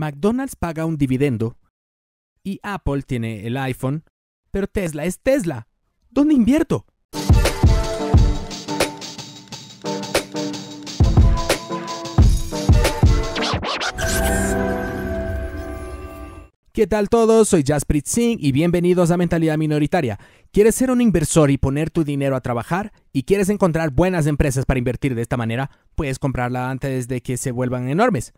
McDonald's paga un dividendo y Apple tiene el iPhone, pero Tesla es Tesla. ¿Dónde invierto? ¿Qué tal todos? Soy Jasprit Singh y bienvenidos a Mentalidad Minoritaria. ¿Quieres ser un inversor y poner tu dinero a trabajar? ¿Y quieres encontrar buenas empresas para invertir de esta manera? Puedes comprarla antes de que se vuelvan enormes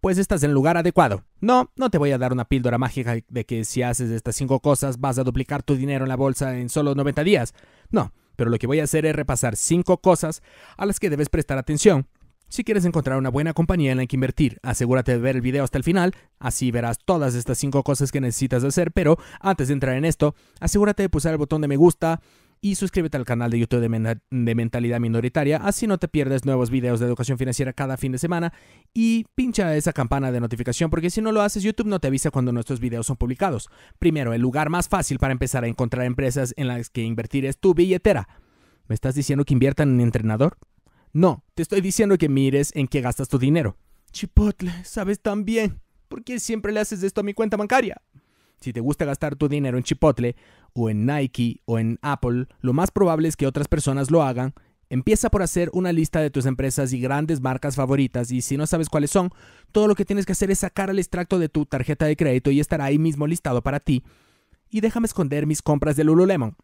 pues estás en el lugar adecuado. No, no te voy a dar una píldora mágica de que si haces estas cinco cosas vas a duplicar tu dinero en la bolsa en solo 90 días. No, pero lo que voy a hacer es repasar cinco cosas a las que debes prestar atención. Si quieres encontrar una buena compañía en la que invertir, asegúrate de ver el video hasta el final, así verás todas estas cinco cosas que necesitas hacer, pero antes de entrar en esto, asegúrate de pulsar el botón de me gusta, y suscríbete al canal de YouTube de, Mentalidad Minoritaria, así no te pierdes nuevos videos de educación financiera cada fin de semana y pincha esa campana de notificación porque si no lo haces YouTube no te avisa cuando nuestros videos son publicados. Primero, el lugar más fácil para empezar a encontrar empresas en las que invertir es tu billetera. ¿Me estás diciendo que inviertan en entrenador? No, te estoy diciendo que mires en qué gastas tu dinero. Chipotle, sabes tan bien. ¿Por qué siempre le haces esto a mi cuenta bancaria? Si te gusta gastar tu dinero en Chipotle, o en Nike, o en Apple, lo más probable es que otras personas lo hagan. Empieza por hacer una lista de tus empresas y grandes marcas favoritas y si no sabes cuáles son, todo lo que tienes que hacer es sacar el extracto de tu tarjeta de crédito y estará ahí mismo listado para ti. Y déjame esconder mis compras de Lululemon.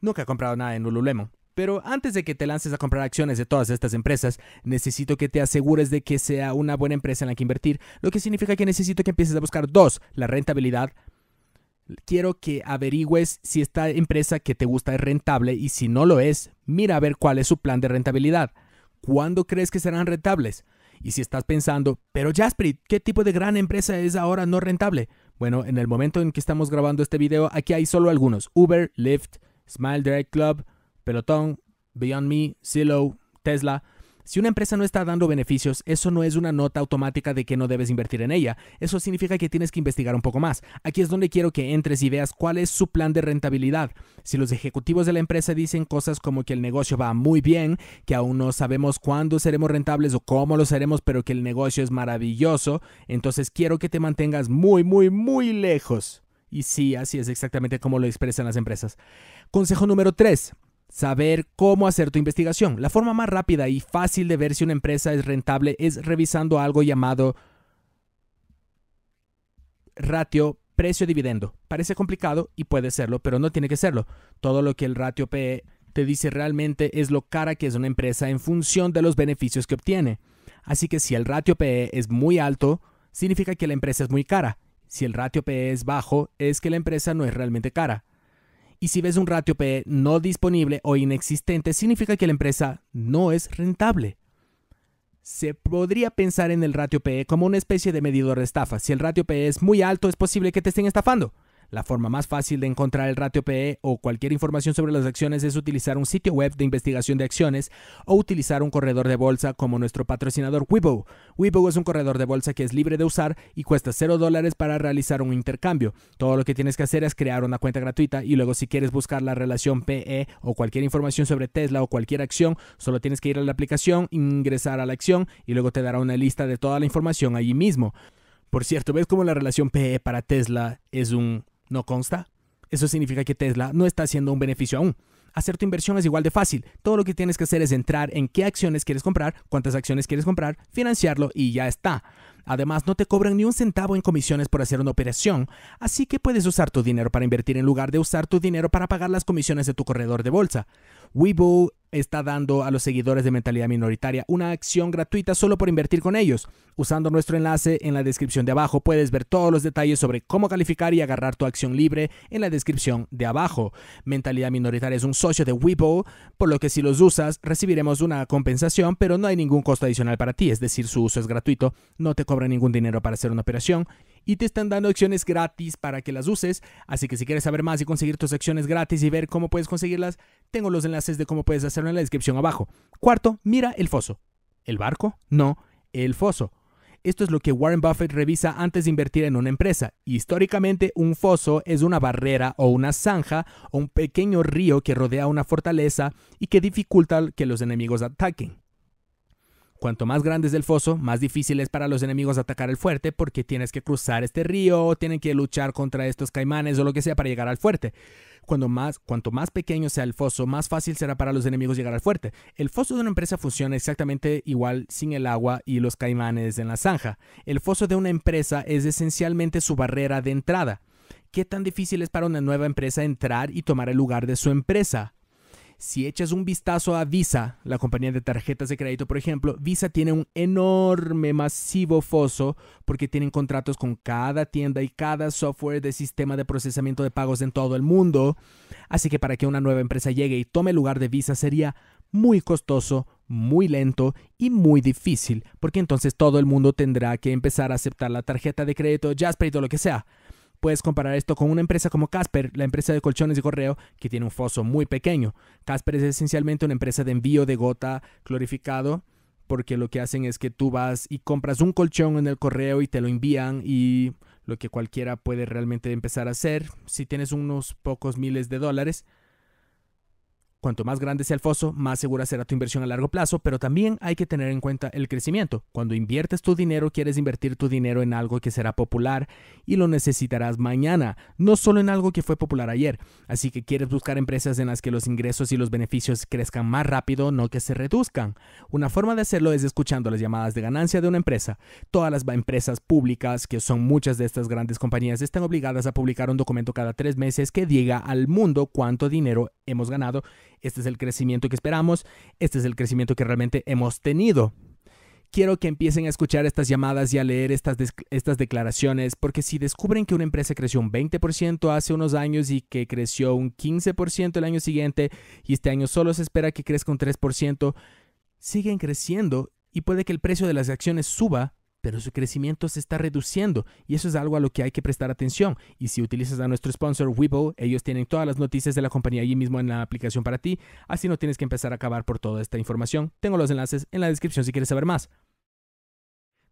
Nunca he comprado nada en Lululemon. Pero antes de que te lances a comprar acciones de todas estas empresas, necesito que te asegures de que sea una buena empresa en la que invertir, lo que significa que necesito que empieces a buscar dos, la rentabilidad, quiero que averigües si esta empresa que te gusta es rentable y si no lo es, mira a ver cuál es su plan de rentabilidad. ¿Cuándo crees que serán rentables? Y si estás pensando, pero Jasper, ¿qué tipo de gran empresa es ahora no rentable? Bueno, en el momento en que estamos grabando este video, aquí hay solo algunos. Uber, Lyft, Smile Direct Club, Pelotón, Beyond Me, Zillow, Tesla. Si una empresa no está dando beneficios, eso no es una nota automática de que no debes invertir en ella. Eso significa que tienes que investigar un poco más. Aquí es donde quiero que entres y veas cuál es su plan de rentabilidad. Si los ejecutivos de la empresa dicen cosas como que el negocio va muy bien, que aún no sabemos cuándo seremos rentables o cómo lo seremos, pero que el negocio es maravilloso, entonces quiero que te mantengas muy, muy, muy lejos. Y sí, así es exactamente como lo expresan las empresas. Consejo número 3 saber cómo hacer tu investigación. La forma más rápida y fácil de ver si una empresa es rentable es revisando algo llamado ratio precio-dividendo. Parece complicado y puede serlo, pero no tiene que serlo. Todo lo que el ratio PE te dice realmente es lo cara que es una empresa en función de los beneficios que obtiene. Así que si el ratio PE es muy alto, significa que la empresa es muy cara. Si el ratio PE es bajo, es que la empresa no es realmente cara. Y si ves un ratio PE no disponible o inexistente, significa que la empresa no es rentable. Se podría pensar en el ratio PE como una especie de medidor de estafa. Si el ratio PE es muy alto, es posible que te estén estafando. La forma más fácil de encontrar el ratio PE o cualquier información sobre las acciones es utilizar un sitio web de investigación de acciones o utilizar un corredor de bolsa como nuestro patrocinador Weibo. Weibo es un corredor de bolsa que es libre de usar y cuesta 0 dólares para realizar un intercambio. Todo lo que tienes que hacer es crear una cuenta gratuita y luego si quieres buscar la relación PE o cualquier información sobre Tesla o cualquier acción, solo tienes que ir a la aplicación, ingresar a la acción y luego te dará una lista de toda la información allí mismo. Por cierto, ¿ves cómo la relación PE para Tesla es un no consta. Eso significa que Tesla no está haciendo un beneficio aún. Hacer tu inversión es igual de fácil. Todo lo que tienes que hacer es entrar en qué acciones quieres comprar, cuántas acciones quieres comprar, financiarlo y ya está. Además, no te cobran ni un centavo en comisiones por hacer una operación, así que puedes usar tu dinero para invertir en lugar de usar tu dinero para pagar las comisiones de tu corredor de bolsa. Weibo está dando a los seguidores de mentalidad minoritaria una acción gratuita solo por invertir con ellos. Usando nuestro enlace en la descripción de abajo puedes ver todos los detalles sobre cómo calificar y agarrar tu acción libre en la descripción de abajo. Mentalidad minoritaria es un socio de Weibo, por lo que si los usas recibiremos una compensación, pero no hay ningún costo adicional para ti, es decir, su uso es gratuito, no te ningún dinero para hacer una operación y te están dando acciones gratis para que las uses. Así que si quieres saber más y conseguir tus acciones gratis y ver cómo puedes conseguirlas, tengo los enlaces de cómo puedes hacerlo en la descripción abajo. Cuarto, mira el foso. ¿El barco? No, el foso. Esto es lo que Warren Buffett revisa antes de invertir en una empresa. Históricamente, un foso es una barrera o una zanja o un pequeño río que rodea una fortaleza y que dificulta que los enemigos ataquen. Cuanto más grande es el foso, más difícil es para los enemigos atacar el fuerte porque tienes que cruzar este río, tienen que luchar contra estos caimanes o lo que sea para llegar al fuerte. Cuando más, cuanto más pequeño sea el foso, más fácil será para los enemigos llegar al fuerte. El foso de una empresa funciona exactamente igual sin el agua y los caimanes en la zanja. El foso de una empresa es esencialmente su barrera de entrada. ¿Qué tan difícil es para una nueva empresa entrar y tomar el lugar de su empresa? Si echas un vistazo a Visa, la compañía de tarjetas de crédito, por ejemplo, Visa tiene un enorme, masivo foso porque tienen contratos con cada tienda y cada software de sistema de procesamiento de pagos en todo el mundo. Así que para que una nueva empresa llegue y tome el lugar de Visa sería muy costoso, muy lento y muy difícil, porque entonces todo el mundo tendrá que empezar a aceptar la tarjeta de crédito, Jasper y todo lo que sea. Puedes comparar esto con una empresa como Casper, la empresa de colchones y correo, que tiene un foso muy pequeño. Casper es esencialmente una empresa de envío de gota glorificado porque lo que hacen es que tú vas y compras un colchón en el correo y te lo envían y lo que cualquiera puede realmente empezar a hacer si tienes unos pocos miles de dólares Cuanto más grande sea el foso, más segura será tu inversión a largo plazo, pero también hay que tener en cuenta el crecimiento. Cuando inviertes tu dinero, quieres invertir tu dinero en algo que será popular y lo necesitarás mañana, no solo en algo que fue popular ayer. Así que quieres buscar empresas en las que los ingresos y los beneficios crezcan más rápido, no que se reduzcan. Una forma de hacerlo es escuchando las llamadas de ganancia de una empresa. Todas las empresas públicas, que son muchas de estas grandes compañías, están obligadas a publicar un documento cada tres meses que diga al mundo cuánto dinero hemos ganado este es el crecimiento que esperamos, este es el crecimiento que realmente hemos tenido. Quiero que empiecen a escuchar estas llamadas y a leer estas, estas declaraciones, porque si descubren que una empresa creció un 20% hace unos años y que creció un 15% el año siguiente y este año solo se espera que crezca un 3%, siguen creciendo y puede que el precio de las acciones suba pero su crecimiento se está reduciendo y eso es algo a lo que hay que prestar atención. Y si utilizas a nuestro sponsor Webull, ellos tienen todas las noticias de la compañía allí mismo en la aplicación para ti, así no tienes que empezar a acabar por toda esta información. Tengo los enlaces en la descripción si quieres saber más.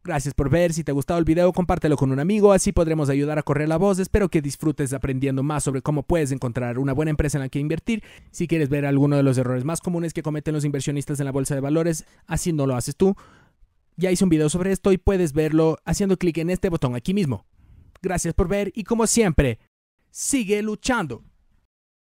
Gracias por ver, si te ha gustado el video compártelo con un amigo, así podremos ayudar a correr la voz. Espero que disfrutes aprendiendo más sobre cómo puedes encontrar una buena empresa en la que invertir. Si quieres ver alguno de los errores más comunes que cometen los inversionistas en la bolsa de valores, así no lo haces tú. Ya hice un video sobre esto y puedes verlo haciendo clic en este botón aquí mismo. Gracias por ver y como siempre, sigue luchando.